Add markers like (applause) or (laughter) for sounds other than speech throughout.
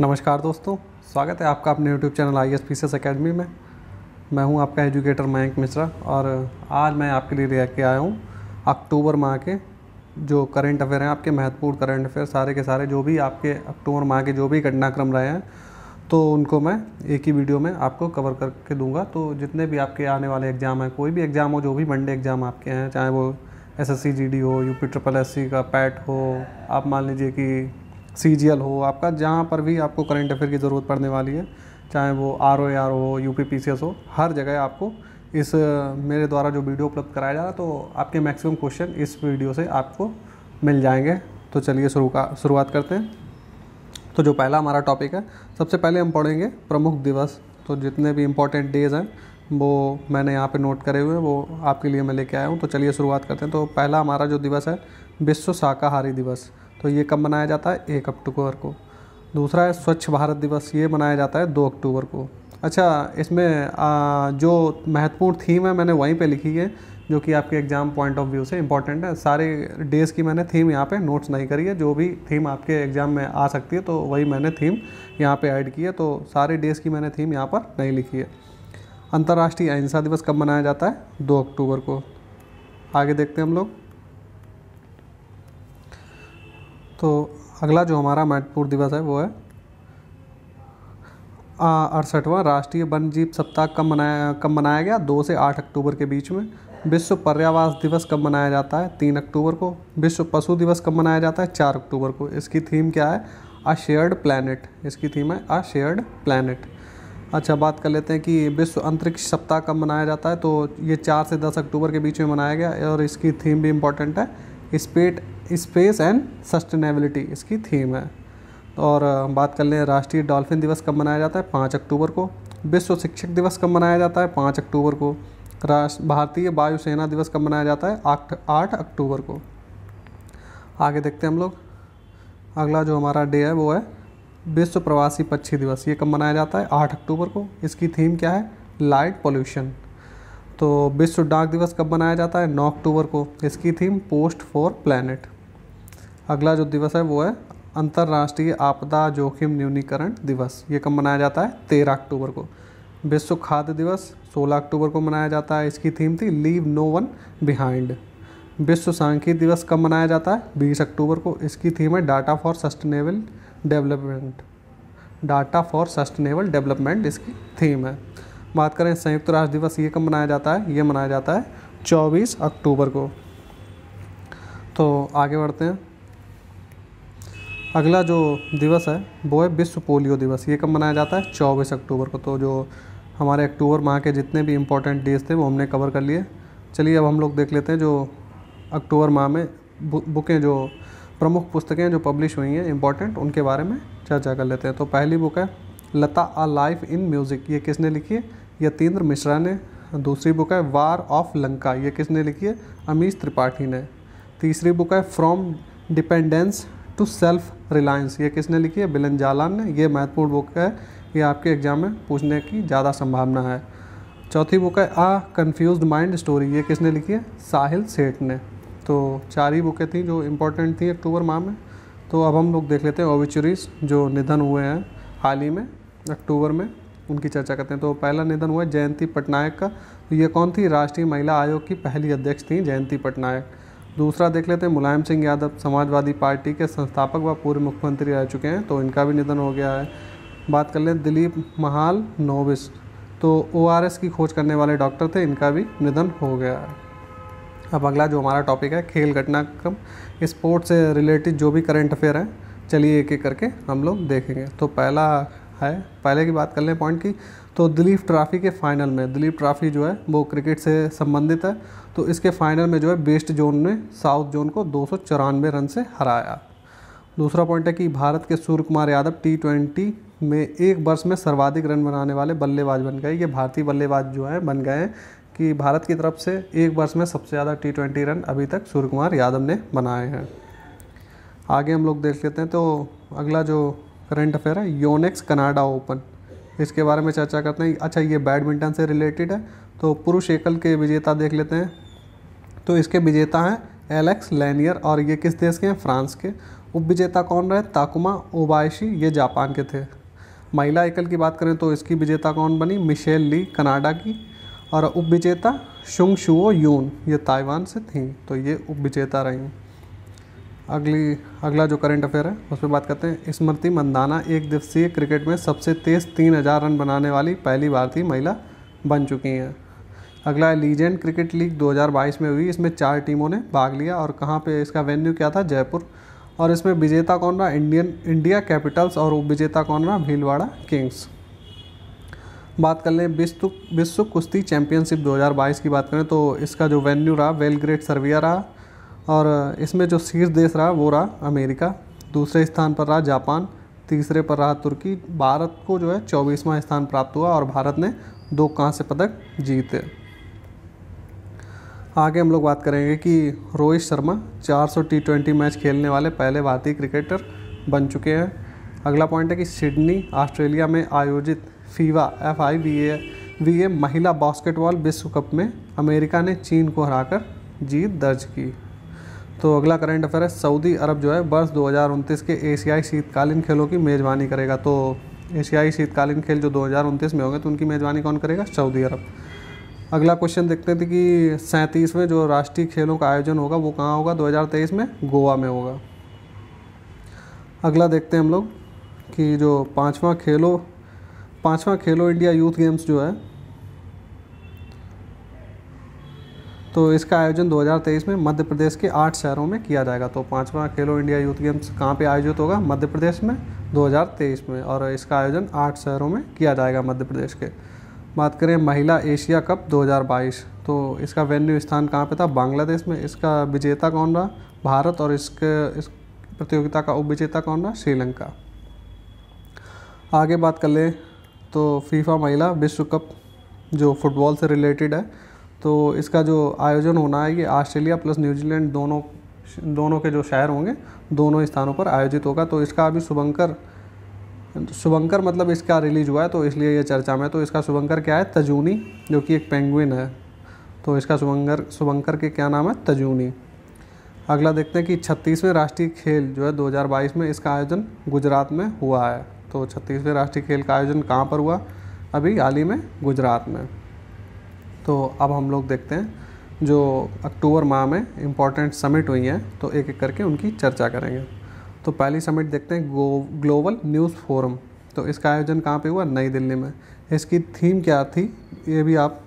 नमस्कार दोस्तों स्वागत है आपका अपने YouTube channel I S P S academy में मैं हूं आपका एजुकेटर मयंक मिश्रा और आज मैं आपके लिए लेके आया हूं अक्टूबर माह के जो करंट अफेयर हैं आपके महत्वपूर्ण करंट अफेयर सारे के सारे जो भी आपके अक्टूबर माह के जो भी घटनाक्रम रहे हैं तो उनको मैं एक ही वीडियो में आपको कवर करके दूंगा तो जितने भी आपके आने वाले एग्ज़ाम हैं कोई भी एग्ज़ाम हो जो भी मंडे एग्ज़ाम आपके हैं चाहे वो S S C G D हो U P triple S C का पैट हो आप मान लीजिए कि सी जी एल हो आपका जहाँ पर भी आपको करंट अफेयर की ज़रूरत पड़ने वाली है चाहे वो आर ओ आर हो U P P C S हो हर जगह आपको इस मेरे द्वारा जो वीडियो उपलब्ध कराया जा रहा तो आपके मैक्सिमम क्वेश्चन इस वीडियो से आपको मिल जाएंगे तो चलिए शुरू का शुरुआत करते हैं तो जो पहला हमारा टॉपिक है सबसे पहले हम पढ़ेंगे प्रमुख दिवस तो जितने भी इम्पोर्टेंट डेज़ हैं वो मैंने यहाँ पे नोट करे हुए हैं वो आपके लिए मैं लेके आया हूँ तो चलिए शुरुआत करते हैं तो पहला हमारा जो दिवस है विश्व शाकाहारी दिवस तो ये कब मनाया जाता है एक अक्टूबर को दूसरा है स्वच्छ भारत दिवस ये मनाया जाता है दो अक्टूबर को अच्छा इसमें आ, जो महत्वपूर्ण थीम है मैंने वहीं पे लिखी है जो कि आपके एग्ज़ाम पॉइंट ऑफ व्यू से इंपॉर्टेंट है सारे डेज़ की मैंने थीम यहाँ पे नोट्स नहीं करी है जो भी थीम आपके एग्ज़ाम में आ सकती है तो वही मैंने थीम यहाँ पे ऐड की है तो सारे डेज़ की मैंने थीम यहाँ पर नहीं लिखी है अंतर्राष्ट्रीय अहिंसा दिवस कब मनाया जाता है दो अक्टूबर को आगे देखते हैं हम लोग तो अगला जो हमारा महत्वपूर्ण दिवस है वो है अड़सठवां राष्ट्रीय वन जीव सप्ताह कब मनाया कब मनाया गया दो से आठ अक्टूबर के बीच में विश्व पर्यावास दिवस कब मनाया जाता है तीन अक्टूबर को विश्व पशु दिवस कब मनाया जाता है चार अक्टूबर को इसकी थीम क्या है अ शेयर्ड प्लानट इसकी थीम है अ शेयर्ड प्लानट अच्छा बात कर लेते हैं कि विश्व अंतरिक्ष सप्ताह कब मनाया जाता है तो ये चार से दस अक्टूबर के बीच में मनाया गया और इसकी थीम भी इम्पोर्टेंट है स्पेट स्पेस एंड सस्टेनेबिलिटी इसकी थीम है तो और बात कर लें राष्ट्रीय डॉल्फिन दिवस कब मनाया जाता है पाँच अक्टूबर को विश्व शिक्षक दिवस कब मनाया जाता है पाँच अक्टूबर को राष्ट्र भारतीय वायुसेना दिवस कब मनाया जाता है आठ आठ अक्टूबर को आगे देखते हैं हम लोग अगला जो हमारा डे है वो है विश्व प्रवासी पक्षी दिवस ये कब मनाया जाता है आठ अक्टूबर को इसकी थीम क्या है लाइट पोल्यूशन तो विश्व डाक दिवस कब मनाया जाता है नौ अक्टूबर को इसकी थीम पोस्ट फॉर प्लानट अगला जो दिवस है वो है अंतर्राष्ट्रीय आपदा जोखिम न्यूनीकरण दिवस ये कब मनाया जाता है तेरह अक्टूबर को विश्व खाद्य दिवस सोलह अक्टूबर को मनाया जाता है इसकी थीम थी लीव नो वन बिहाइंड विश्व सांख्यिक दिवस कब मनाया जाता है बीस अक्टूबर को इसकी थीम है data for sustainable development data for sustainable development इसकी थीम है बात करें संयुक्त राष्ट्र दिवस ये कब मनाया जाता है ये मनाया जाता है 24 अक्टूबर को तो आगे बढ़ते हैं अगला जो दिवस है वो है विश्व पोलियो दिवस ये कब मनाया जाता है चौबीस अक्टूबर को तो जो हमारे अक्टूबर माह के जितने भी इम्पोर्टेंट डेज थे वो हमने कवर कर लिए चलिए अब हम लोग देख लेते हैं जो अक्टूबर माह में बुकें जो प्रमुख पुस्तकें जो पब्लिश हुई हैं इम्पॉर्टेंट उनके बारे में चर्चा कर लेते हैं तो पहली बुक है लता आ लाइफ इन म्यूज़िक ये किसने लिखी है यतीन्द्र मिश्रा ने दूसरी बुक है वार ऑफ लंका ये किसने लिखी है अमीश त्रिपाठी ने तीसरी बुक है from dependence to self reliance ये किसने लिखी है बिलन जालान ने ये महत्वपूर्ण बुक है ये आपके एग्जाम में पूछने की ज़्यादा संभावना है चौथी बुक है आ कन्फ्यूज माइंड स्टोरी ये किसने लिखी है साहिल सेठ ने तो चार ही बुकें थी जो इम्पोर्टेंट थी अक्टूबर माह में तो अब हम लोग देख लेते हैं ओविचुरीज जो निधन हुए हैं हाल ही में अक्टूबर में उनकी चर्चा करते हैं तो पहला निधन हुआ जयंती पटनायक का तो ये कौन थी राष्ट्रीय महिला आयोग की पहली अध्यक्ष थी जयंती पटनायक दूसरा देख लेते हैं मुलायम सिंह यादव समाजवादी पार्टी के संस्थापक व पूर्व मुख्यमंत्री रह चुके हैं तो इनका भी निधन हो गया है बात कर लें दिलीप महाल नोविस तो ओ की खोज करने वाले डॉक्टर थे इनका भी निधन हो गया है अब अगला जो हमारा टॉपिक है खेल घटनाक्रम स्पोर्ट्स से रिलेटेड जो भी करंट अफेयर हैं चलिए एक एक करके हम लोग देखेंगे तो पहला है पहले की बात कर लें पॉइंट की तो दिलीप ट्रॉफ़ी के फाइनल में दिलीप ट्रॉफ़ी जो है वो क्रिकेट से संबंधित है तो इसके फाइनल में जो है बेस्ट जोन ने साउथ जोन को दो रन से हराया दूसरा पॉइंट है कि भारत के सूर्य कुमार यादव टी ट्वेंटी में एक वर्ष में सर्वाधिक रन बनाने वाले बल्लेबाज बन गए ये भारतीय बल्लेबाज जो हैं बन गए हैं कि भारत की तरफ से एक वर्ष में सबसे ज़्यादा टी ट्वेंटी रन अभी तक सूर्य कुमार यादव ने बनाए हैं आगे हम लोग देख लेते हैं तो अगला जो करंट अफेयर है योनेक्स कनाडा ओपन इसके बारे में चर्चा करते हैं अच्छा ये बैडमिंटन से रिलेटेड है तो पुरुष एकल के विजेता देख लेते हैं तो इसके विजेता हैं एलेक्स लैनियर और ये किस देश के हैं फ्रांस के उप विजेता कौन रहे ताकुमा ओबाइशी ये जापान के थे महिला एकल की बात करें तो इसकी विजेता कौन बनी मिशेल ली कनाडा की और उप विजेता शुंग शुओ यून ये ताइवान से थी तो ये उप विजेता रहीं अगली अगला जो करंट अफेयर है उस पर बात करते हैं स्मृति मंदाना एक दिवसीय क्रिकेट में सबसे तेज़ तीन हज़ार रन बनाने वाली पहली भारतीय महिला बन चुकी हैं अगला लीजेंड क्रिकेट लीग 2022 में हुई इसमें चार टीमों ने भाग लिया और कहाँ पे इसका वेन्यू क्या था जयपुर और इसमें विजेता कौन रहा इंडियन इंडिया कैपिटल्स और उपविजेता कौन रहा भीलवाड़ा किंग्स बात कर लें विश्व विश्व कुश्ती चैंपियनशिप 2022 की बात करें तो इसका जो वेन्यू रहा वेलग्रेट सर्विया रहा और इसमें जो शीर्ष देश रहा वो रहा अमेरिका दूसरे स्थान पर रहा जापान तीसरे पर रहा तुर्की भारत को जो है चौबीसवां स्थान प्राप्त हुआ और भारत ने दो कांस्य पदक जीते आगे हम लोग बात करेंगे कि Rohit Sharma 400 T twenty match खेलने वाले पहले भारतीय क्रिकेटर बन चुके हैं अगला पॉइंट है कि सिडनी ऑस्ट्रेलिया में आयोजित FIBA F I V A V A महिला बास्केटबॉल विश्व कप में अमेरिका ने चीन को हराकर जीत दर्ज की तो अगला करंट अफेयर है सऊदी अरब जो है वर्ष दो के एशियाई शीतकालीन खेलों की मेज़बानी करेगा तो एशियाई शीतकालीन खेल जो दो में होंगे तो उनकी मेज़बानी कौन करेगा सऊदी अरब अगला क्वेश्चन देखते थे कि सैंतीसवें जो राष्ट्रीय खेलों का आयोजन होगा वो कहाँ होगा 2023 में गोवा में होगा अगला देखते हैं हम लोग कि जो पाँचवा खेलो पाँचवा खेलो इंडिया यूथ गेम्स जो है तो इसका आयोजन 2023 में मध्य प्रदेश के आठ शहरों में किया जाएगा तो पाँचवा खेलो इंडिया यूथ गेम्स कहाँ पे आयोजित होगा मध्य प्रदेश में 2023 में और इसका आयोजन आठ शहरों में किया जाएगा मध्य प्रदेश के बात करें महिला एशिया कप 2022 तो इसका वेन्यू स्थान कहाँ पे था बांग्लादेश में इसका विजेता कौन रहा भारत और इसके इस प्रतियोगिता का उप विजेता कौन रहा श्रीलंका आगे बात कर लें तो फीफा महिला विश्व कप जो फुटबॉल से रिलेटेड है तो इसका जो आयोजन होना है ये ऑस्ट्रेलिया प्लस न्यूजीलैंड दोनों दोनों के जो शहर होंगे दोनों स्थानों पर आयोजित होगा तो इसका अभी शुभंकर शुभंकर मतलब इसका रिलीज हुआ है तो इसलिए ये चर्चा में तो इसका शुभंकर क्या है तजूनी जो कि एक पेंगुइन है तो इसका शुभंकर शुभंकर के क्या नाम है तजूनी अगला देखते हैं कि छत्तीसवें राष्ट्रीय खेल जो है 2022 में इसका आयोजन गुजरात में हुआ है तो छत्तीसवें राष्ट्रीय खेल का आयोजन कहाँ पर हुआ अभी हाल ही में गुजरात में तो अब हम लोग देखते हैं जो अक्टूबर माह में इम्पॉर्टेंट समिट हुई हैं तो एक एक करके उनकी चर्चा करेंगे तो पहली समिट देखते हैं ग्लोबल न्यूज़ फोरम तो इसका आयोजन कहाँ पे हुआ नई दिल्ली में इसकी थीम क्या थी ये भी आप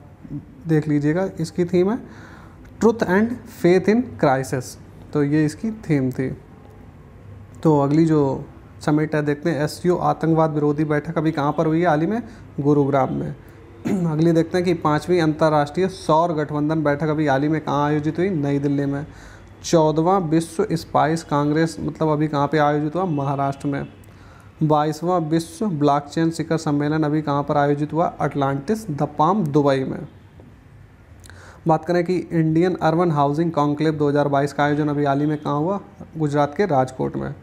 देख लीजिएगा इसकी थीम है truth and faith in crisis तो ये इसकी थीम थी तो अगली जो समिट है देखते हैं एस आतंकवाद विरोधी बैठक अभी कहाँ पर हुई है हाल ही में गुरुग्राम में (clears throat) अगली देखते हैं कि पाँचवीं अंतर्राष्ट्रीय सौर गठबंधन बैठक अभी हाल ही में कहाँ आयोजित हुई नई दिल्ली में चौदवा विश्व स्पाइस कांग्रेस मतलब अभी कहाँ पे आयोजित हुआ महाराष्ट्र में बाईसवा विश्व ब्लॉकचेन शिखर सम्मेलन अभी कहाँ पर आयोजित हुआ अटलांटिस द पाम दुबई में बात करें कि इंडियन अर्बन हाउसिंग कॉन्क्लेव 2022 का आयोजन अभी हाल ही में कहाँ हुआ गुजरात के राजकोट में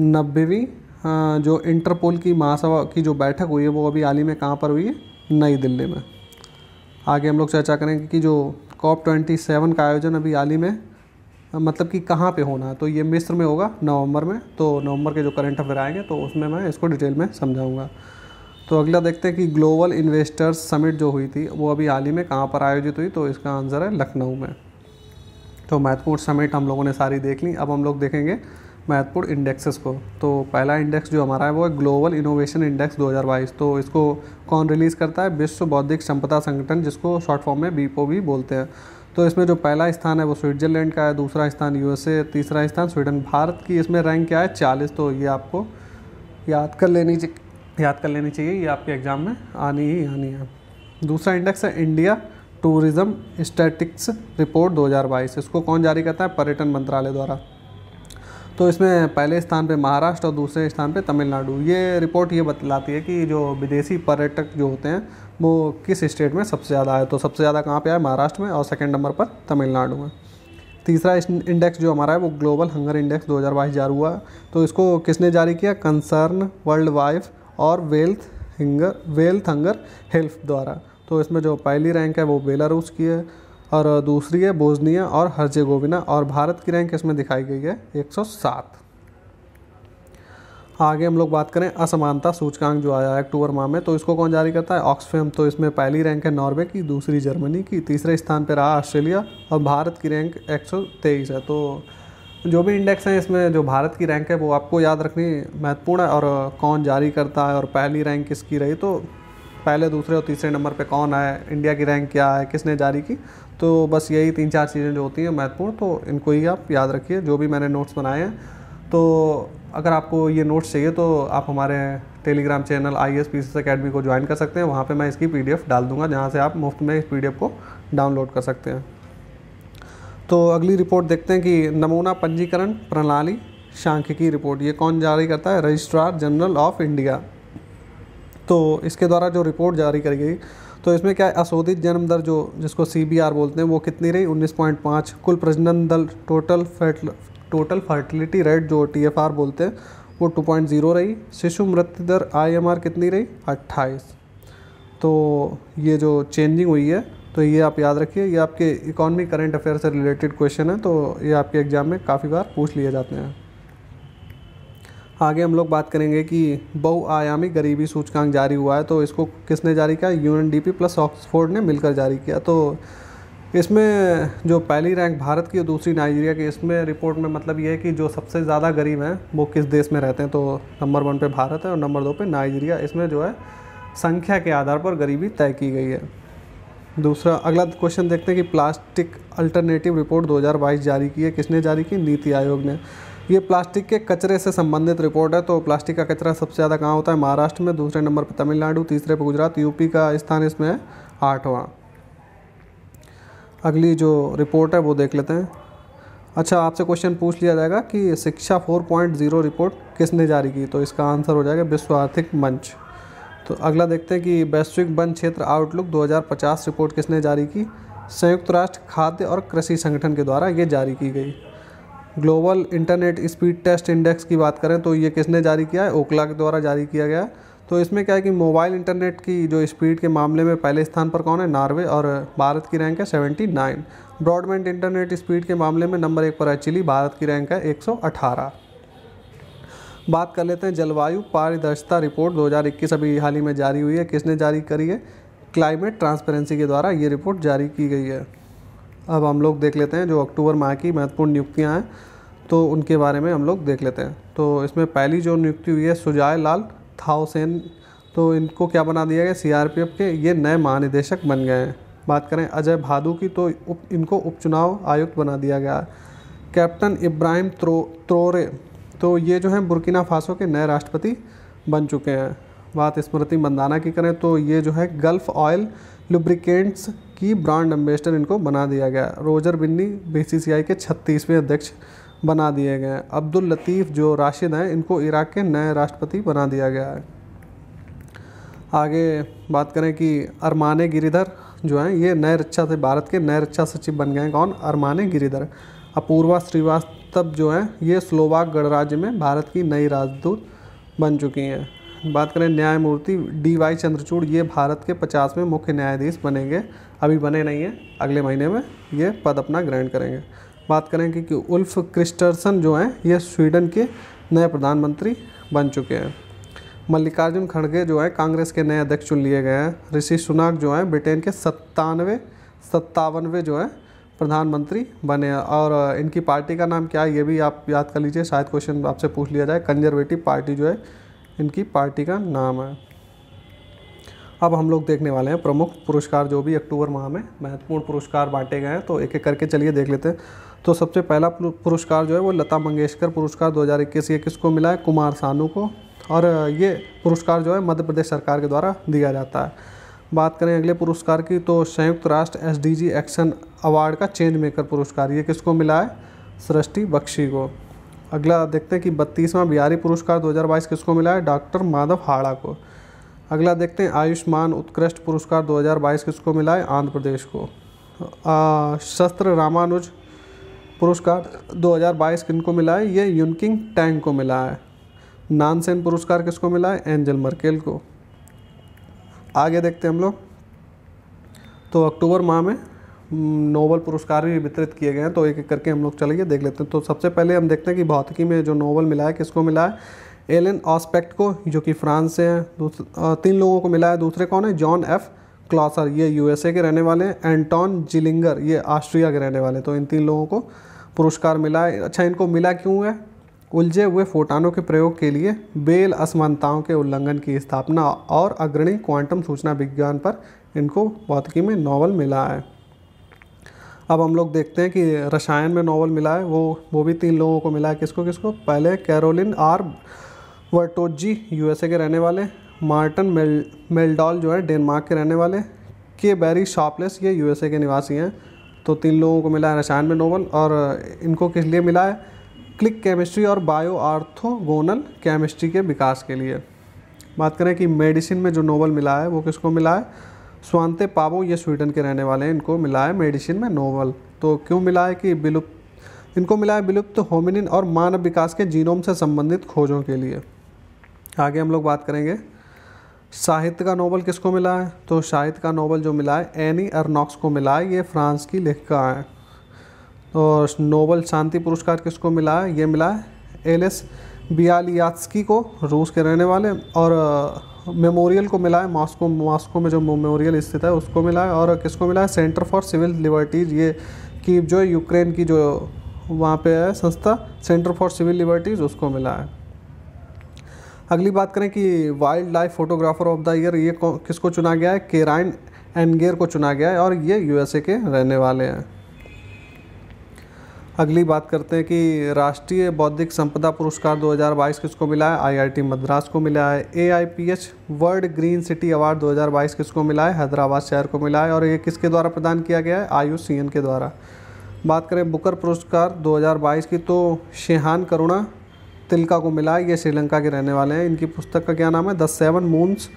नब्बेवीं जो इंटरपोल की महासभा की जो बैठक हुई है वो अभी हाल ही में कहाँ पर हुई है नई दिल्ली में आगे हम लोग चर्चा करेंगे कि जो कॉप ट्वेंटी सेवन का आयोजन अभी हाल ही में मतलब कि कहाँ पे होना है तो ये मिस्र में होगा नवंबर में तो नवंबर के जो करंट अफेयर आएंगे तो उसमें मैं इसको डिटेल में समझाऊंगा तो अगला देखते हैं कि ग्लोबल इन्वेस्टर्स समिट जो हुई थी वो अभी हाल ही में कहाँ पर आयोजित हुई तो इसका आंसर है लखनऊ में तो महत्वपूर्ण समिट हम लोगों ने सारी देख ली अब हम लोग देखेंगे महत्वपूर्ण इंडेक्सेस को तो पहला इंडेक्स जो हमारा है वो है ग्लोबल इनोवेशन इंडेक्स 2022 तो इसको कौन रिलीज़ करता है विश्व बौद्धिक संपदा संगठन जिसको शॉर्ट फॉर्म में बीपो भी बोलते हैं तो इसमें जो पहला स्थान है वो स्विट्जरलैंड का है दूसरा स्थान यूएसए तीसरा स्थान स्वीडन भारत की इसमें रैंक क्या है चालीस तो ये आपको याद कर लेनी चाहिए याद कर लेनी चाहिए ये आपके एग्ज़ाम में आनी ही आनी है दूसरा इंडेक्स है इंडिया टूरिज़्म स्टैटिक्स रिपोर्ट 2022 इसको कौन जारी करता है पर्यटन मंत्रालय द्वारा तो इसमें पहले स्थान पे महाराष्ट्र और दूसरे स्थान पे तमिलनाडु ये रिपोर्ट ये बतलाती है कि जो विदेशी पर्यटक जो होते हैं वो किस स्टेट में सबसे ज़्यादा आए तो सबसे ज़्यादा कहाँ पे आए महाराष्ट्र में और सेकंड नंबर पर तमिलनाडु में तीसरा इंडेक्स जो हमारा है वो ग्लोबल हंगर इंडेक्स दो जारी हुआ तो इसको किसने जारी किया कंसर्न वर्ल्ड वाइफ और wealth hunger wealth hunger health द्वारा तो इसमें जो पहली रैंक है वो बेलारूस की है और दूसरी है बोजनिया और हर्जेगोविना और भारत की रैंक इसमें दिखाई गई है 107 आगे हम लोग बात करें असमानता सूचकांक जो आया है अक्टूबर माह में तो इसको कौन जारी करता है ऑक्सफेम तो इसमें पहली रैंक है नॉर्वे की दूसरी जर्मनी की तीसरे स्थान पर रहा ऑस्ट्रेलिया और भारत की रैंक एक है तो जो भी इंडेक्स हैं इसमें जो भारत की रैंक है वो आपको याद रखनी महत्वपूर्ण है और कौन जारी करता है और पहली रैंक किसकी रही तो पहले दूसरे और तीसरे नंबर पे कौन आए इंडिया की रैंक क्या है किसने जारी की तो बस यही तीन चार चीज़ें जो होती हैं महत्वपूर्ण तो इनको ही आप याद रखिए जो भी मैंने नोट्स बनाए हैं तो अगर आपको ये नोट्स चाहिए तो आप हमारे Telegram channel I S P academy को ज्वाइन कर सकते हैं वहाँ पे मैं इसकी एफ़ डाल दूंगा जहाँ से आप मुफ्त में इस एफ को डाउनलोड कर सकते हैं तो अगली रिपोर्ट देखते हैं कि नमूना पंजीकरण प्रणाली सांख्यिकी रिपोर्ट ये कौन जारी करता है रजिस्ट्रार जनरल ऑफ इंडिया तो इसके द्वारा जो रिपोर्ट जारी करी गई तो इसमें क्या अशोधित जन्म दर जो जिसको सी बोलते हैं वो कितनी रही 19.5 कुल प्रजनन दल total fertile total fertility rate जो टी बोलते हैं वो 2.0 रही शिशु मृत्यु दर आई कितनी रही 28 तो ये जो चेंजिंग हुई है तो ये आप याद रखिए ये आपके इकोनॉमी करेंट अफेयर से रिलेटेड क्वेश्चन है तो ये आपके एग्ज़ाम में काफ़ी बार पूछ लिए जाते हैं आगे हम लोग बात करेंगे कि बहुआयामी गरीबी सूचकांक जारी हुआ है तो इसको किसने जारी किया यूएनडीपी प्लस ऑक्सफोर्ड ने मिलकर जारी किया तो इसमें जो पहली रैंक भारत की और दूसरी नाइजीरिया की इसमें रिपोर्ट में मतलब ये है कि जो सबसे ज़्यादा गरीब हैं वो किस देश में रहते हैं तो नंबर वन पे भारत है और नंबर दो पे नाइजीरिया इसमें जो है संख्या के आधार पर गरीबी तय की गई है दूसरा अगला क्वेश्चन देखते हैं कि प्लास्टिक अल्टरनेटिव रिपोर्ट 2022 जारी की है किसने जारी की नीति आयोग ने ये प्लास्टिक के कचरे से संबंधित रिपोर्ट है तो प्लास्टिक का कचरा सबसे ज़्यादा कहाँ होता है महाराष्ट्र में दूसरे नंबर पर तमिलनाडु तीसरे पर गुजरात यूपी का स्थान इसमें है आठवां अगली जो रिपोर्ट है वो देख लेते हैं अच्छा आपसे क्वेश्चन पूछ लिया जाएगा कि शिक्षा 4.0 रिपोर्ट किसने जारी की तो इसका आंसर हो जाएगा विश्व आर्थिक मंच तो अगला देखते हैं कि वैश्विक वन क्षेत्र आउटलुक 2050 रिपोर्ट किसने जारी की संयुक्त राष्ट्र खाद्य और कृषि संगठन के द्वारा ये जारी की गई global internet speed test index की बात करें तो ये किसने जारी किया है ओकला के द्वारा जारी किया गया तो इसमें क्या है कि मोबाइल इंटरनेट की जो स्पीड के मामले में पहले स्थान पर कौन है नॉर्वे और भारत की रैंक है 79 ब्रॉडबैंड इंटरनेट स्पीड के मामले में नंबर एक पर है चिली भारत की रैंक है 118 बात कर लेते हैं जलवायु पारदर्शिता रिपोर्ट 2021 अभी हाल ही में जारी हुई है किसने जारी करी है क्लाइमेट ट्रांसपेरेंसी के द्वारा ये रिपोर्ट जारी की गई है अब हम लोग देख लेते हैं जो अक्टूबर माह की महत्वपूर्ण नियुक्तियाँ हैं तो उनके बारे में हम लोग देख लेते हैं तो इसमें पहली जो नियुक्ति हुई है सुजाय लाल थाउसेन तो इनको क्या बना दिया गया सीआरपीएफ के ये नए महानिदेशक बन गए हैं बात करें अजय भादू की तो उप इनको उपचुनाव आयुक्त बना दिया गया है कैप्टन इब्राहिम त्रो त्रोरे तो ये जो हैं बुरकिना फासो के नए राष्ट्रपति बन चुके हैं बात स्मृति मंदाना की करें तो ये जो है गल्फ़ ऑयल लुब्रिकेंट्स की ब्रांड एम्बेसडर इनको बना दिया गया रोजर बिन्नी बीसीसीआई के छत्तीसवें अध्यक्ष बना दिए गए हैं अब्दुल लतीफ़ जो राशिद हैं इनको इराक के नए राष्ट्रपति बना दिया गया है आगे बात करें कि अरमाने गिरिधर जो हैं ये नए रक्षा से भारत के नए रक्षा सचिव बन गए हैं कौन अरमाने गिरिधर अपूर्वा श्रीवास्तव जो हैं ये स्लोवाक गणराज्य में भारत की नई राजदूत बन चुकी हैं बात करें न्यायमूर्ति डी वाई चंद्रचूड़ ये भारत के पचासवें मुख्य न्यायाधीश बनेंगे अभी बने नहीं हैं अगले महीने में ये पद अपना ग्रहण करेंगे बात करें कि, कि उल्फ क्रिस्टरसन जो हैं ये स्वीडन के नए प्रधानमंत्री बन चुके हैं मल्लिकार्जुन खड़गे जो है कांग्रेस के नए अध्यक्ष चुन लिए गए हैं ऋषि सुनाक जो हैं ब्रिटेन के सत्तानवे सत्तावनवे जो है प्रधानमंत्री बने और इनकी पार्टी का नाम क्या है ये भी आप याद कर लीजिए शायद क्वेश्चन आपसे पूछ लिया जाए कंजर्वेटिव पार्टी जो है इनकी पार्टी का नाम है अब हम लोग देखने वाले हैं प्रमुख पुरस्कार जो भी अक्टूबर माह में महत्वपूर्ण पुरस्कार बांटे गए हैं तो एक एक करके चलिए देख लेते हैं तो सबसे पहला पुरस्कार जो है वो लता मंगेशकर पुरस्कार 2021 ये किसको मिला है कुमार सानू को और ये पुरस्कार जो है मध्य प्रदेश सरकार के द्वारा दिया जाता है बात करें अगले पुरस्कार की तो संयुक्त राष्ट्र एस एक्शन अवार्ड का चेंज मेकर पुरस्कार ये किसको मिला है सृष्टि बख्शी को अगला देखते हैं कि बत्तीसवां बिहारी पुरस्कार 2022 किसको मिला है डॉक्टर माधव हाड़ा को अगला देखते हैं आयुष्मान उत्कृष्ट पुरस्कार 2022 किसको मिला है आंध्र प्रदेश को शस्त्र रामानुज पुरस्कार 2022 किनको मिला है ये यूनकिंग टैंक को मिला है नानसेन पुरस्कार किसको मिला है एंजल मर्केल को आगे देखते हैं हम लोग तो अक्टूबर माह में नोबल पुरस्कार भी वितरित किए गए हैं तो एक एक करके हम लोग चलेंगे देख लेते हैं तो सबसे पहले हम देखते हैं कि भौतिकी में जो नोबल मिला है किसको मिला है एलन ऑस्पेक्ट को जो कि फ्रांस से हैं तीन लोगों को मिला है दूसरे कौन है जॉन एफ़ क्लॉसर ये यूएसए के रहने वाले हैं एंटॉन जिलिंगर ये ऑस्ट्रिया के रहने वाले तो इन तीन लोगों को पुरस्कार मिला है अच्छा इनको मिला क्यों है उलझे हुए फोटानों के प्रयोग के लिए बेल असमानताओं के उल्लंघन की स्थापना और अग्रणी क्वांटम सूचना विज्ञान पर इनको भौतिकी में नॉवल मिला है अब हम लोग देखते हैं कि रसायन में नॉवल मिला है वो वो भी तीन लोगों को मिला है किसको किसको पहले कैरोलिन आर वर्टोजी यूएसए के रहने वाले मार्टन मेल मेलडॉल जो है डेनमार्क के रहने वाले के बैरी शॉपलेस ये यूएसए के निवासी हैं तो तीन लोगों को मिला है रसायन में नोबल और इनको किस लिए मिला है क्लिक केमिस्ट्री और बायो आर्थोगोनल केमिस्ट्री के विकास के लिए बात करें कि मेडिसिन में जो नोबल मिला है वो किसको मिला है स्वांते पावो ये स्वीडन के रहने वाले हैं इनको मिला है मेडिसिन में नोवल तो क्यों मिला है कि विलुप्त इनको मिला है विलुप्त होमिनिन और मानव विकास के जीनोम से संबंधित खोजों के लिए आगे हम लोग बात करेंगे साहित्य का नोबल किसको मिला है तो साहित्य का नोबल जो मिला है एनी अरनॉक्स को मिला है ये फ्रांस की लेखिका है और नोबल शांति पुरस्कार किसको मिला है ये मिला है एलेस बियालियात्स्की को रूस के रहने वाले और मेमोरियल को मिला है मॉस्को मॉस्को में जो मेमोरियल स्थित है उसको मिला है और किसको मिला है सेंटर फॉर सिविल लिबर्टीज ये की जो यूक्रेन की जो वहाँ पे है संस्था सेंटर फॉर सिविल लिबर्टीज़ उसको मिला है अगली बात करें कि wildlife photographer of the year ये किसको चुना गया है केराइन एनगेर को चुना गया है और ये यूएसए के रहने वाले हैं अगली बात करते हैं कि राष्ट्रीय बौद्धिक संपदा पुरस्कार 2022 किसको मिला है आईआईटी मद्रास को मिला है AIPH world green city award 2022 किसको मिला है हैदराबाद शहर को मिला है और ये किसके द्वारा प्रदान किया गया है आयु सी के द्वारा बात करें बुकर पुरस्कार 2022 की तो शेहान करुणा तिलका को मिला है ये श्रीलंका के रहने वाले हैं इनकी पुस्तक का क्या नाम है the seven moons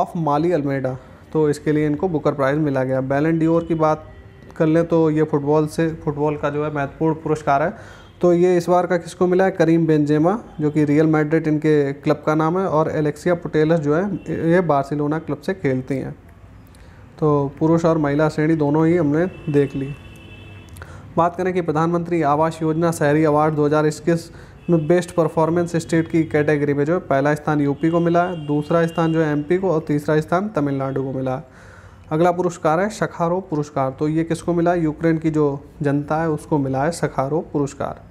of Maali Almeida तो इसके लिए इनको बुकर प्राइज़ मिला गया बैलन डी की बात कर लें तो ये फुटबॉल से फुटबॉल का जो है महत्वपूर्ण पुरस्कार है तो ये इस बार का किसको मिला है करीम बेंजेमा जो कि रियल मैड्रिड इनके क्लब का नाम है और एलेक्सिया पुटेलस जो है ये बार्सिलोना क्लब से खेलती हैं तो पुरुष और महिला श्रेणी दोनों ही हमने देख ली बात करें कि प्रधानमंत्री आवास योजना शहरी अवार्ड दो में बेस्ट परफॉर्मेंस स्टेट की कैटेगरी में जो है पहला स्थान यूपी को मिला है दूसरा स्थान जो है एमपी को और तीसरा स्थान तमिलनाडु को मिला है अगला पुरस्कार है सखारो पुरस्कार तो ये किसको मिला यूक्रेन की जो जनता है उसको मिला है सखारो पुरस्कार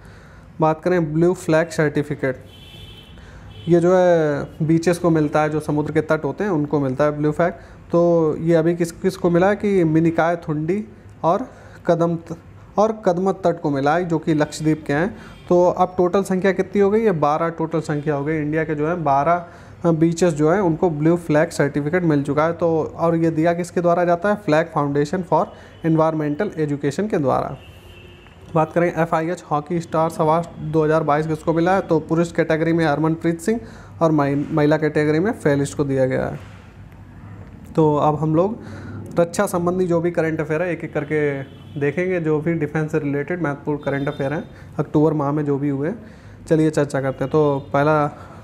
बात करें ब्लू फ्लैग सर्टिफिकेट ये जो है बीचेस को मिलता है जो समुद्र के तट होते हैं उनको मिलता है ब्लू फ्लैग तो ये अभी किस किस को मिला है कि मिनिकाय थुंडी और कदम और कदमत तट को मिला है जो कि लक्षद्वीप के हैं तो अब टोटल संख्या कितनी हो गई है बारह टोटल संख्या हो गई इंडिया के जो है बारह बीचेस हाँ, जो हैं उनको ब्लू फ्लैग सर्टिफिकेट मिल चुका है तो और ये दिया किसके द्वारा जाता है flag foundation for environmental education के द्वारा बात करें F I H hockey stars award 2022 किसको मिला है तो पुरुष कैटेगरी में हरमनप्रीत सिंह और महिला कैटेगरी में फेलिस्ट को दिया गया है तो अब हम लोग रक्षा संबंधी जो भी करंट अफेयर है एक एक करके देखेंगे जो भी डिफेंस से रिलेटेड महत्वपूर्ण करंट अफेयर हैं अक्टूबर माह में जो भी हुए चलिए चर्चा करते हैं तो पहला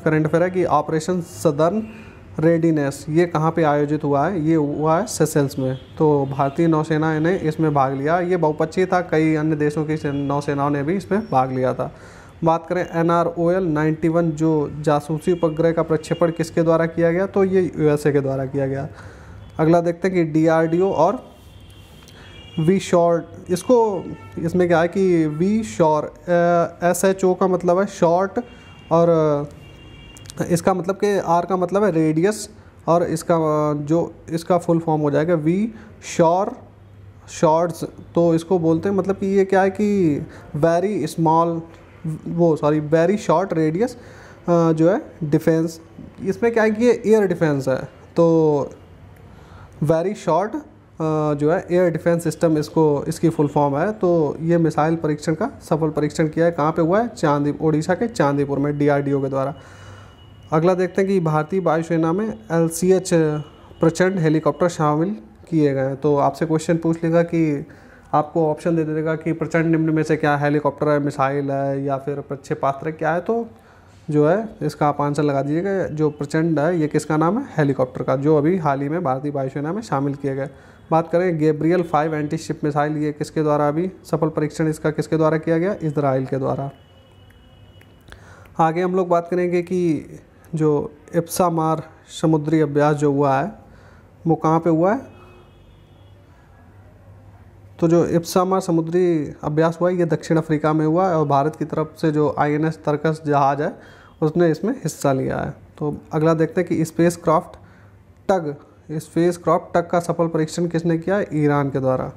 करंट अफेयर है कि ऑपरेशन सदर्न रेडीनेस ये कहाँ पे आयोजित हुआ है ये हुआ है सेसेल्स में तो भारतीय नौसेना ने इसमें भाग लिया ये बहुपक्षीय था कई अन्य देशों की नौसेनाओं ने भी इसमें भाग लिया था बात करें N R O L ninety one जो जासूसी उपग्रह का प्रक्षेपण किसके द्वारा किया गया तो ये यू एस ए के द्वारा किया गया अगला देखते हैं कि डी आर डी ओ और वी शॉर्ट इसको इसमें क्या है कि V shore S H O का मतलब है शॉर्ट और इसका मतलब कि आर का मतलब है रेडियस और इसका जो इसका फुल फॉर्म हो जाएगा वी शॉर शॉर्ट्स तो इसको बोलते हैं मतलब कि ये क्या है कि वेरी स्मॉल वो सॉरी वेरी शॉर्ट रेडियस जो है डिफेंस इसमें क्या है कि ये एयर डिफेंस है तो वेरी शॉर्ट जो है एयर डिफेंस सिस्टम इसको इसकी फुल फॉर्म है तो ये मिसाइल परीक्षण का सफल परीक्षण किया है कहाँ पे हुआ है चांदी ओडिशा के चांदीपुर में डीआरडीओ के द्वारा अगला देखते हैं कि भारतीय वायुसेना में एल प्रचंड हेलीकॉप्टर शामिल किए गए हैं तो आपसे क्वेश्चन पूछ लेगा कि आपको ऑप्शन दे देगा कि प्रचंड निम्न में से क्या हेलीकॉप्टर है मिसाइल है या फिर प्रक्षेपास्त्र क्या है तो जो है इसका आप आंसर लगा दीजिएगा जो प्रचंड है ये किसका नाम है हेलीकॉप्टर का जो अभी हाल ही में भारतीय वायुसेना में शामिल किए गए बात करें Gabriel five anti ship missile ये किसके द्वारा अभी सफल परीक्षण इसका किसके द्वारा किया गया इसराइल के द्वारा आगे हम लोग बात करेंगे कि जो इप्सामार मार समुद्री अभ्यास जो हुआ है वो कहाँ पे हुआ है तो जो इप्सामार समुद्री अभ्यास हुआ है ये दक्षिण अफ्रीका में हुआ है और भारत की तरफ से जो आई एन एस तर्कस जहाज़ है उसने इसमें हिस्सा लिया है तो अगला देखते हैं कि spacecraft tug spacecraft tug का सफल परीक्षण किसने किया ईरान के द्वारा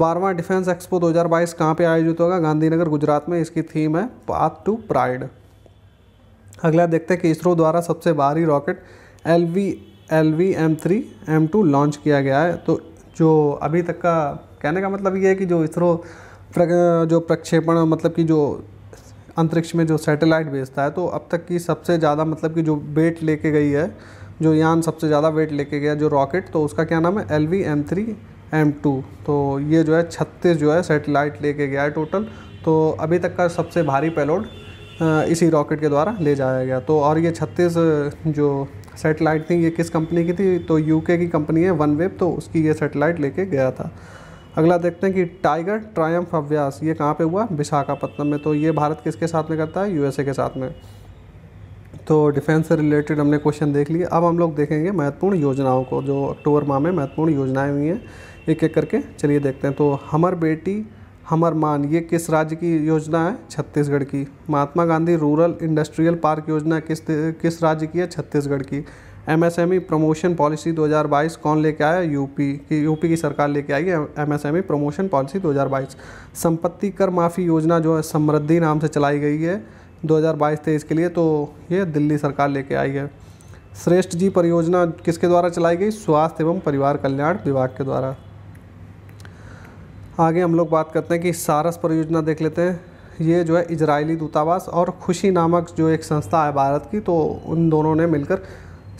बारहवां डिफेंस एक्सपो 2022 हज़ार बाईस कहाँ पर आयोजित होगा गांधीनगर गुजरात में इसकी थीम है पाथ टू प्राइड अगला देखते हैं कि इसरो द्वारा सबसे भारी rocket L V L V M three M two launch किया गया है तो जो अभी तक का कहने का मतलब ये है कि जो इसरो जो प्रक्षेपण मतलब कि जो अंतरिक्ष में जो सैटेलाइट भेजता है तो अब तक की सबसे ज़्यादा मतलब कि जो वेट लेके गई है जो यान सबसे ज़्यादा वेट लेके गया जो रॉकेट तो उसका क्या नाम है L V M three M two तो ये जो है छत्तीस जो है सैटेलाइट लेके गया है टोटल तो अभी तक का सबसे भारी पेलोड इसी रॉकेट के द्वारा ले जाया गया तो और ये छत्तीस जो सेटेलाइट थी ये किस कंपनी की थी तो यूके की कंपनी है वन वेब तो उसकी ये सेटेलाइट लेके गया था अगला देखते हैं कि टाइगर ट्रायम्फ अभ्यास ये कहाँ पे हुआ विशाखापट्टनम में तो ये भारत किसके साथ में करता है यूएसए के साथ में तो डिफेंस से रिलेटेड हमने क्वेश्चन देख लिए अब हम लोग देखेंगे महत्वपूर्ण योजनाओं को जो अक्टूबर माह में महत्वपूर्ण योजनाएं हुई हैं एक एक करके चलिए देखते हैं तो हमर बेटी हमर मान ये किस राज्य की योजना है छत्तीसगढ़ की Mahatma Gandhi rural industrial park योजना किस किस राज्य की है छत्तीसगढ़ की एमएसएमई प्रमोशन पॉलिसी 2022 कौन लेके आया यूपी की यूपी की सरकार लेके आई है एमएसएमई प्रमोशन पॉलिसी 2022 संपत्ति कर माफ़ी योजना जो है समृद्धि नाम से चलाई गई है 2022 हज़ार के लिए तो ये दिल्ली सरकार लेके आई है श्रेष्ठ जी परियोजना किसके द्वारा चलाई गई स्वास्थ्य एवं परिवार कल्याण विभाग के द्वारा आगे हम लोग बात करते हैं कि सारस परियोजना देख लेते हैं ये जो है इजरायली दूतावास और खुशी नामक जो एक संस्था है भारत की तो उन दोनों ने मिलकर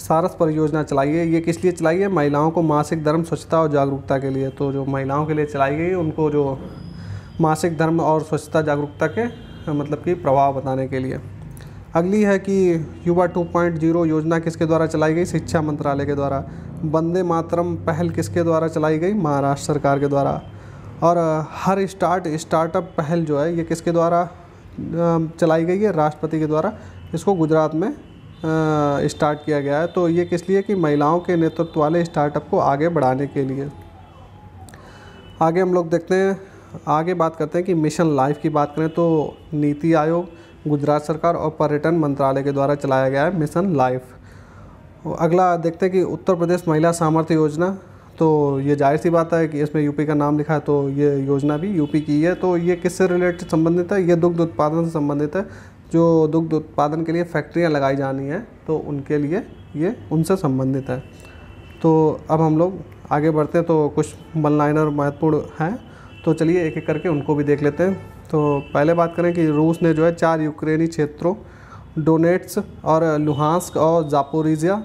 सारस परियोजना चलाई है ये किस लिए चलाई है महिलाओं को मासिक धर्म स्वच्छता और जागरूकता के लिए तो जो महिलाओं के लिए चलाई गई उनको जो मासिक धर्म और स्वच्छता जागरूकता के मतलब कि प्रभाव बताने के लिए अगली है कि युवा 2.0 योजना किसके द्वारा चलाई गई शिक्षा मंत्रालय के द्वारा वंदे मातरम पहल किसके द्वारा चलाई गई महाराष्ट्र सरकार के द्वारा और हर स्टार्ट स्टार्टअप पहल जो है ये किसके द्वारा चलाई गई है राष्ट्रपति के द्वारा इसको गुजरात में स्टार्ट किया गया है तो ये किस लिए कि महिलाओं के नेतृत्व वाले स्टार्टअप को आगे बढ़ाने के लिए आगे हम लोग देखते हैं आगे बात करते हैं कि मिशन लाइफ की बात करें तो नीति आयोग गुजरात सरकार और पर्यटन मंत्रालय के द्वारा चलाया गया है मिशन लाइफ अगला देखते हैं कि उत्तर प्रदेश महिला सामर्थ्य योजना तो ये जाहिर सी बात है कि इसमें यूपी का नाम लिखा है तो ये योजना भी यूपी की है तो ये किससे रिलेटेड संबंधित है ये दुग्ध उत्पादन से संबंधित है जो दुग्ध उत्पादन के लिए फैक्ट्रियाँ लगाई जानी हैं तो उनके लिए ये उनसे संबंधित है तो अब हम लोग आगे बढ़ते हैं तो कुछ वन लाइनर महत्वपूर्ण हैं तो चलिए एक एक करके उनको भी देख लेते हैं तो पहले बात करें कि रूस ने जो है चार यूक्रेनी क्षेत्रों डोनेट्स और लुहांस्क और जापोरिजिया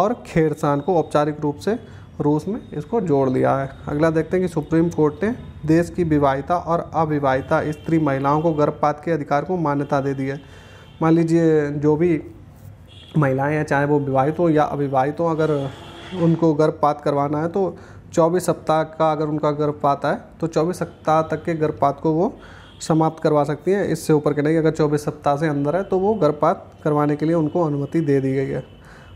और खेरसान को औपचारिक रूप से रूस में इसको जोड़ लिया है अगला देखते हैं कि सुप्रीम कोर्ट ने देश की विवाहिता और अविवाहिता स्त्री महिलाओं को गर्भपात के अधिकार को मान्यता दे दी है मान लीजिए जो भी महिलाएं हैं चाहे वो विवाहित हों या अविवाहित हों अगर उनको गर्भपात करवाना है तो 24 सप्ताह का अगर उनका गर्भपात है तो 24 सप्ताह तक के गर्भपात को वो समाप्त करवा सकती हैं इससे ऊपर के नहीं अगर 24 सप्ताह से अंदर है तो वो गर्भपात करवाने के लिए उनको अनुमति दे दी गई है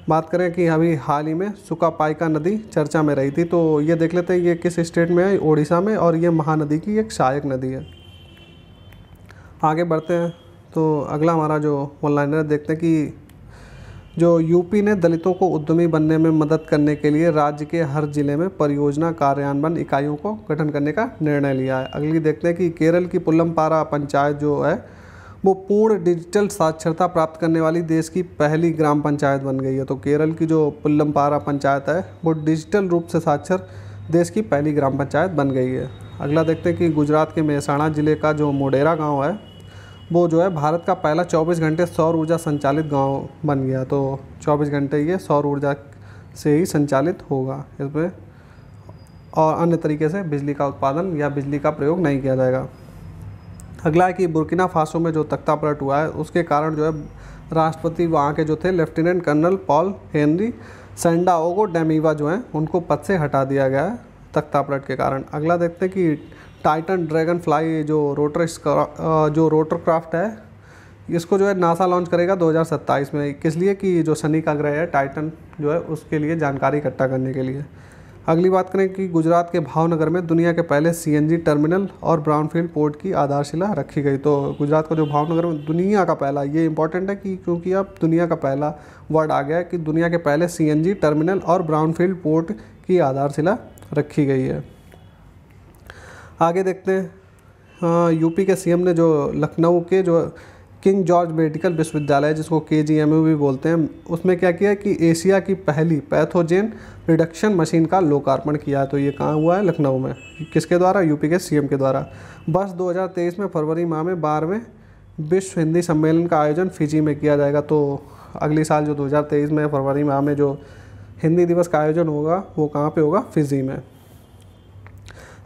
बात करें कि अभी हाल ही में सुकापाइका नदी चर्चा में रही थी तो ये देख लेते हैं ये किस स्टेट में है ओडिशा में और ये महानदी की एक सहायक नदी है आगे बढ़ते हैं तो अगला हमारा जो ऑनलाइनर देखते हैं कि जो यूपी ने दलितों को उद्यमी बनने में मदद करने के लिए राज्य के हर जिले में परियोजना कार्यान्वयन इकाइयों को गठन करने का निर्णय लिया है अगली देखते हैं कि केरल की पुल्लमपारा पंचायत जो है वो पूर्ण डिजिटल साक्षरता प्राप्त करने वाली देश की पहली ग्राम पंचायत बन गई है तो केरल की जो पुल्लमपारा पंचायत है वो डिजिटल रूप से साक्षर देश की पहली ग्राम पंचायत बन गई है अगला देखते हैं कि गुजरात के मेहसाणा ज़िले का जो मोडेरा गाँव है वो जो है भारत का पहला 24 घंटे सौर ऊर्जा संचालित गांव बन गया तो 24 घंटे ये सौर ऊर्जा से ही संचालित होगा इसमें और अन्य तरीके से बिजली का उत्पादन या बिजली का प्रयोग नहीं किया जाएगा अगला है कि बुरकिना फासो में जो तख्ता पलट हुआ है उसके कारण जो है राष्ट्रपति वहाँ के जो थे lieutenant colonel Paul Henri Sandaogo Damiba जो हैं उनको पद से हटा दिया गया है तख्ता पलट के कारण अगला देखते हैं कि टाइटन ड्रैगन फ्लाई जो रोटर जो रोटर क्राफ्ट है इसको जो है नासा लॉन्च करेगा 2027 में किस लिए कि जो शनि का ग्रह है टाइटन जो है उसके लिए जानकारी इकट्ठा करने के लिए अगली बात करें कि गुजरात के भावनगर में दुनिया के पहले सीएनजी टर्मिनल और ब्राउनफील्ड पोर्ट की आधारशिला रखी गई तो गुजरात का जो भावनगर में दुनिया का पहला ये इंपॉर्टेंट है कि क्योंकि अब दुनिया का पहला वर्ड आ गया है कि दुनिया के पहले सीएनजी टर्मिनल और ब्राउनफील्ड पोर्ट की आधारशिला रखी गई है आगे देखते हैं यूपी के सीएम ने जो लखनऊ के जो किंग जॉर्ज मेडिकल विश्वविद्यालय जिसको के भी बोलते हैं उसमें क्या किया कि एशिया की पहली पैथोजेन रिडक्शन मशीन का लोकार्पण किया तो ये कहाँ हुआ है लखनऊ में किसके द्वारा यूपी के सीएम के द्वारा बस 2023 में फरवरी माह में बारहवें विश्व हिंदी सम्मेलन का आयोजन फिजी में किया जाएगा तो अगले साल जो 2023 में फरवरी माह में जो हिंदी दिवस का आयोजन होगा वो कहाँ पे होगा फिजी में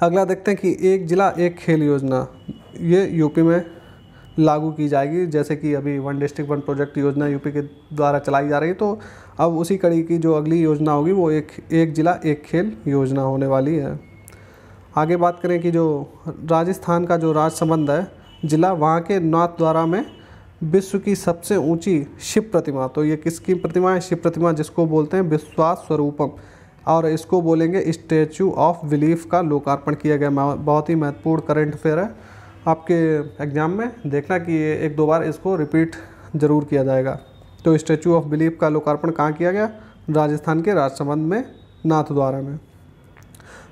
अगला देखते हैं कि एक ज़िला एक खेल योजना ये यूपी में लागू की जाएगी जैसे कि अभी वन डिस्ट्रिक्ट वन प्रोजेक्ट योजना यूपी के द्वारा चलाई जा रही है तो अब उसी कड़ी की जो अगली योजना होगी वो एक एक ज़िला एक खेल योजना होने वाली है आगे बात करें कि जो राजस्थान का जो राजसमंद है ज़िला वहाँ के नाथद्वारा में विश्व की सबसे ऊंची शिव प्रतिमा तो ये किसकी प्रतिमा है शिव प्रतिमा जिसको बोलते हैं विश्वास स्वरूपम और इसको बोलेंगे स्टैचू ऑफ बिलीफ का लोकार्पण किया गया बहुत ही महत्वपूर्ण करंट अफेयर है आपके एग्ज़ाम में देखना कि एक दो बार इसको रिपीट ज़रूर किया जाएगा तो स्टैचू ऑफ बिलीफ का लोकार्पण कहाँ किया गया राजस्थान के राजसमंद में नाथ द्वारा में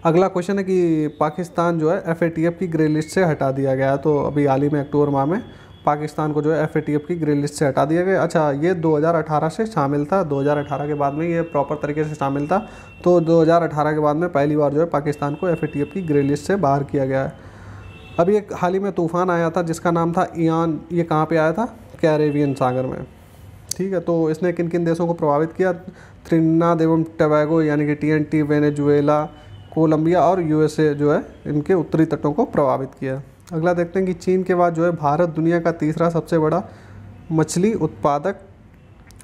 अगला क्वेश्चन है कि पाकिस्तान जो है एफ की ग्रे लिस्ट से हटा दिया गया तो अभी हाल ही में अक्टूबर माह में पाकिस्तान को जो है एफ की ग्रे लिस्ट से हटा दिया गया अच्छा ये 2018 से शामिल था 2018 के बाद में ये प्रॉपर तरीके से शामिल था तो 2018 के बाद में पहली बार जो है पाकिस्तान को एफ की ग्रे लिस्ट से बाहर किया गया है अभी एक हाल ही में तूफ़ान आया था जिसका नाम था ईयान ये कहाँ पे आया था कैरेबियन सागर में ठीक है तो इसने किन किन देशों को प्रभावित किया त्रिनाद एवं टवैगो यानी कि T N T Venezuela Colombia और यूएसए जो है इनके उत्तरी तटों को प्रभावित किया अगला देखते हैं कि चीन के बाद जो है भारत दुनिया का तीसरा सबसे बड़ा मछली उत्पादक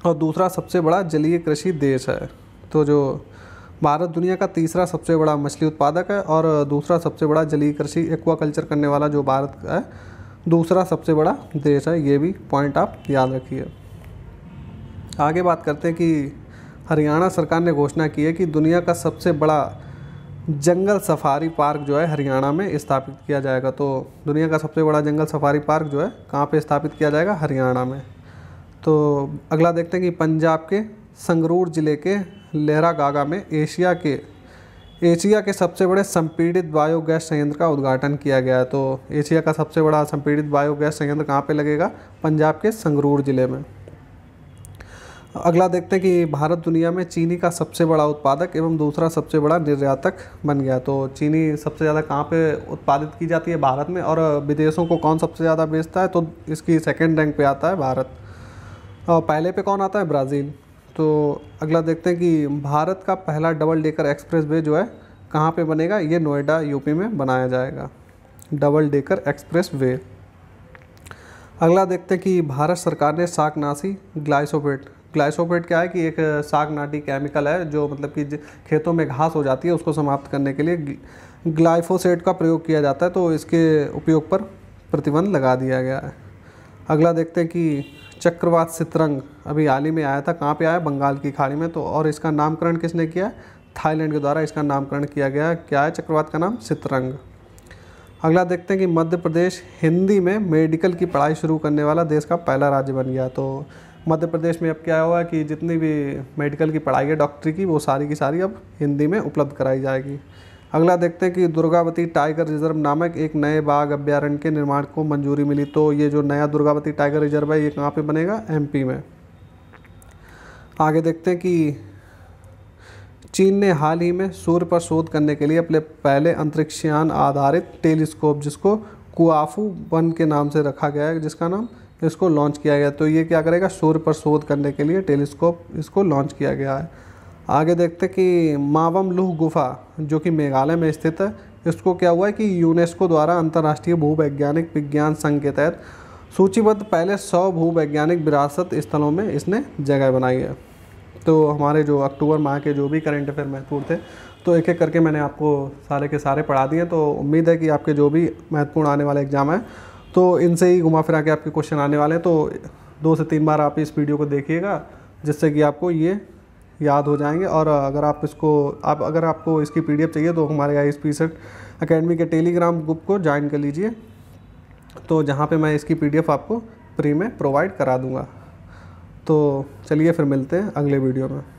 और दूसरा सबसे बड़ा जलीय कृषि देश है तो जो भारत दुनिया का तीसरा सबसे बड़ा मछली उत्पादक है और दूसरा सबसे बड़ा जलीय कृषि एक्वाकल्चर करने वाला जो भारत का है दूसरा सबसे बड़ा देश है ये भी पॉइंट आप याद रखिए आगे बात करते हैं कि हरियाणा सरकार ने घोषणा की है कि दुनिया का सबसे बड़ा जंगल सफारी पार्क जो है हरियाणा में स्थापित किया जाएगा तो दुनिया का सबसे बड़ा जंगल सफारी पार्क जो है कहाँ पे स्थापित किया जाएगा हरियाणा में तो अगला देखते हैं कि पंजाब के संगरूर ज़िले के लेहरा गागा में एशिया के एशिया के सबसे बड़े संपीड़ित बायोगैस संयंत्र का उद्घाटन किया गया है तो एशिया का सबसे बड़ा संपीड़ित बायोगैस संयंत्र कहाँ पे लगेगा पंजाब के संगरूर ज़िले में अगला देखते हैं कि भारत दुनिया में चीनी का सबसे बड़ा उत्पादक एवं दूसरा सबसे बड़ा निर्यातक बन गया तो चीनी सबसे ज़्यादा कहाँ पे उत्पादित की जाती है भारत में और विदेशों को कौन सबसे ज़्यादा बेचता है तो इसकी सेकेंड रैंक पे आता है भारत और पहले पे कौन आता है ब्राज़ील तो अगला देखते हैं कि भारत का पहला डबल डेकर वे जो है कहाँ पे बनेगा ये नोएडा यूपी में बनाया जाएगा डबल डेकर एक्सप्रेस वे अगला देखते हैं कि भारत सरकार ने सागनाशी ग्लाइसोपेट ग्लाइसोपेट क्या है कि एक नाटी केमिकल है जो मतलब कि खेतों में घास हो जाती है उसको समाप्त करने के लिए ग्लाइफोसेट का प्रयोग किया जाता है तो इसके उपयोग पर प्रतिबंध लगा दिया गया है अगला देखते हैं कि चक्रवात सितरंग अभी हाल ही में आया था कहाँ पे आया बंगाल की खाड़ी में तो और इसका नामकरण किसने किया थाईलैंड के द्वारा इसका नामकरण किया गया क्या है चक्रवात का नाम सितरंग अगला देखते हैं कि मध्य प्रदेश हिंदी में मेडिकल की पढ़ाई शुरू करने वाला देश का पहला राज्य बन गया तो मध्य प्रदेश में अब क्या हुआ कि जितनी भी मेडिकल की पढ़ाई है डॉक्टरी की वो सारी की सारी अब हिंदी में उपलब्ध कराई जाएगी अगला देखते हैं कि दुर्गावती टाइगर रिजर्व नामक एक नए बाघ अभ्यारण्य के निर्माण को मंजूरी मिली तो ये जो नया दुर्गावती टाइगर रिजर्व है ये कहाँ पे बनेगा एमपी में आगे देखते हैं कि चीन ने हाल ही में सूर्य पर शोध करने के लिए अपने पहले अंतरिक्षयान आधारित टेलीस्कोप जिसको कुआफू वन के नाम से रखा गया है जिसका नाम इसको लॉन्च किया गया तो ये क्या करेगा सूर्य पर शोध करने के लिए टेलीस्कोप इसको लॉन्च किया गया है आगे देखते कि मावम लुह गुफा जो कि मेघालय में स्थित है इसको क्या हुआ है कि यूनेस्को द्वारा अंतर्राष्ट्रीय भूवैज्ञानिक विज्ञान संघ के तहत सूचीबद्ध पहले सौ भूवैज्ञानिक विरासत स्थलों में इसने जगह बनाई है तो हमारे जो अक्टूबर माह के जो भी करंट अफेयर महत्वपूर्ण थे तो एक एक करके मैंने आपको सारे के सारे पढ़ा दिए तो उम्मीद है कि आपके जो भी महत्वपूर्ण आने वाले एग्जाम हैं तो इनसे ही घुमा फिरा के आपके क्वेश्चन आने वाले हैं तो दो से तीन बार आप इस वीडियो को देखिएगा जिससे कि आपको ये याद हो जाएंगे और अगर आप इसको आप अगर आपको इसकी पी चाहिए तो हमारे I S P set academy के टेलीग्राम ग्रुप को ज्वाइन कर लीजिए तो जहाँ पे मैं इसकी पी आपको फ्री में प्रोवाइड करा दूँगा तो चलिए फिर मिलते हैं अगले वीडियो में